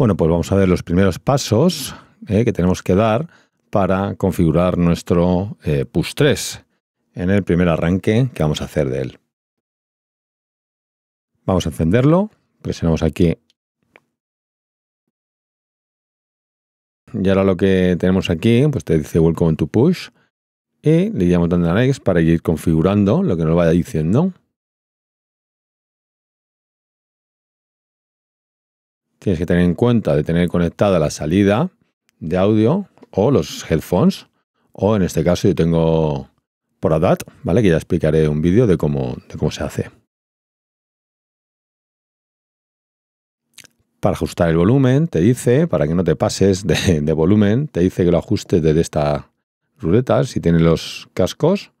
Bueno, pues vamos a ver los primeros pasos eh, que tenemos que dar para configurar nuestro eh, push 3 en el primer arranque que vamos a hacer de él. Vamos a encenderlo, presionamos aquí. Y ahora lo que tenemos aquí, pues te dice Welcome to Push. Y le damos para ir configurando lo que nos vaya diciendo. tienes que tener en cuenta de tener conectada la salida de audio o los headphones, o en este caso yo tengo por adapt ¿vale? Que ya explicaré un vídeo de cómo, cómo se hace. Para ajustar el volumen, te dice, para que no te pases de, volumen, te dice que lo ajustes desde esta ruleta, si tiene los cascos,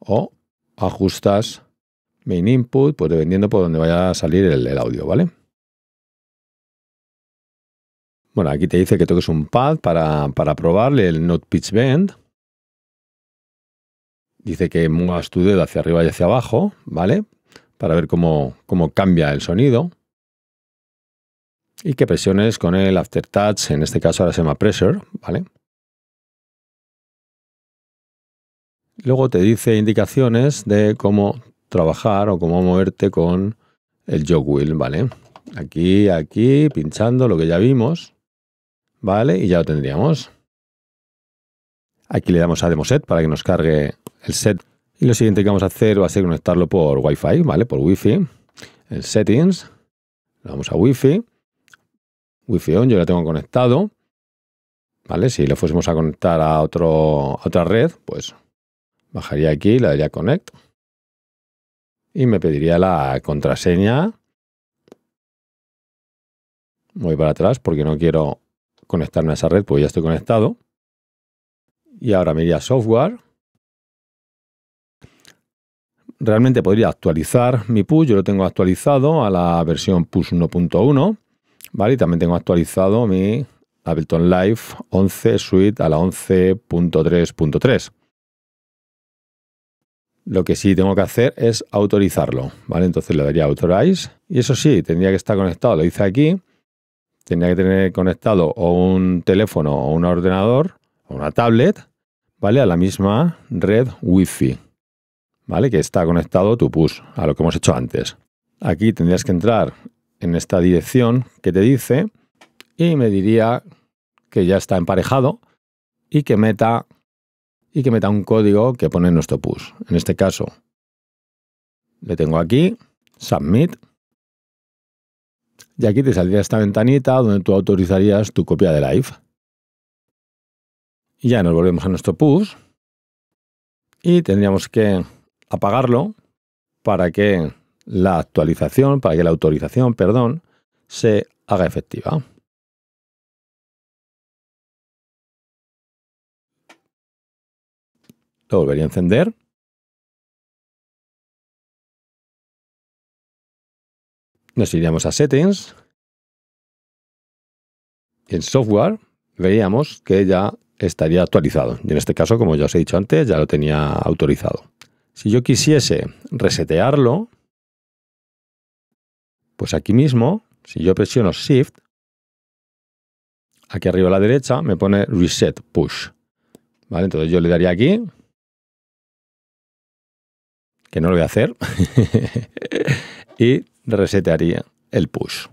o ajustas main input, pues dependiendo por donde vaya a salir el audio, ¿vale? Bueno, aquí te dice que toques un pad para, probarle el note Pitch Bend. Dice que muevas tu dedo hacia arriba y hacia abajo, ¿vale? Para ver cómo, cambia el sonido. Y que presiones con el after touch, en este caso ahora se llama pressure, ¿vale? Luego te dice indicaciones de cómo trabajar o cómo moverte con el jog wheel, ¿vale? Aquí, aquí, pinchando lo que ya vimos. ¿vale? Y ya lo tendríamos. Aquí le damos a Demo Set para que nos cargue el set. Y lo siguiente que vamos a hacer va a ser conectarlo por Wi-Fi, ¿vale? Por Wi-Fi. En Settings, le vamos a Wi-Fi. Wi-Fi on, yo lo tengo conectado. ¿Vale? Si lo fuésemos a conectar a, otro, otra red, pues bajaría aquí, le daría Connect. Y me pediría la contraseña. Voy para atrás porque no quiero conectarme a esa red, pues ya estoy conectado. Y ahora me iría a software. Realmente podría actualizar mi push, yo lo tengo actualizado a la versión push 1.1, ¿vale? Y también tengo actualizado mi Ableton Live 11 Suite a la 11.3.3. Lo que sí tengo que hacer es autorizarlo, ¿vale? Entonces le daría Authorize y eso sí, tendría que estar conectado, lo hice aquí, tenía que tener conectado o un teléfono o un ordenador o una tablet, ¿vale? A la misma red Wi-Fi, ¿vale? Que está conectado tu push, a lo que hemos hecho antes. Aquí tendrías que entrar en esta dirección que te dice y me diría que ya está emparejado y que meta y que meta un código que pone nuestro push. En este caso, le tengo aquí, submit, y aquí te saldría esta ventanita donde tú autorizarías tu copia de live. Y ya nos volvemos a nuestro push. Y tendríamos que apagarlo para que la actualización, para que la autorización, perdón, se haga efectiva. Lo volvería a encender Nos iríamos a Settings. En Software veíamos que ya estaría actualizado. Y en este caso, como ya os he dicho antes, ya lo tenía autorizado. Si yo quisiese resetearlo, pues aquí mismo, si yo presiono Shift, aquí arriba a la derecha me pone Reset Push. ¿Vale? Entonces yo le daría aquí, que no lo voy a hacer. y resetearía el push.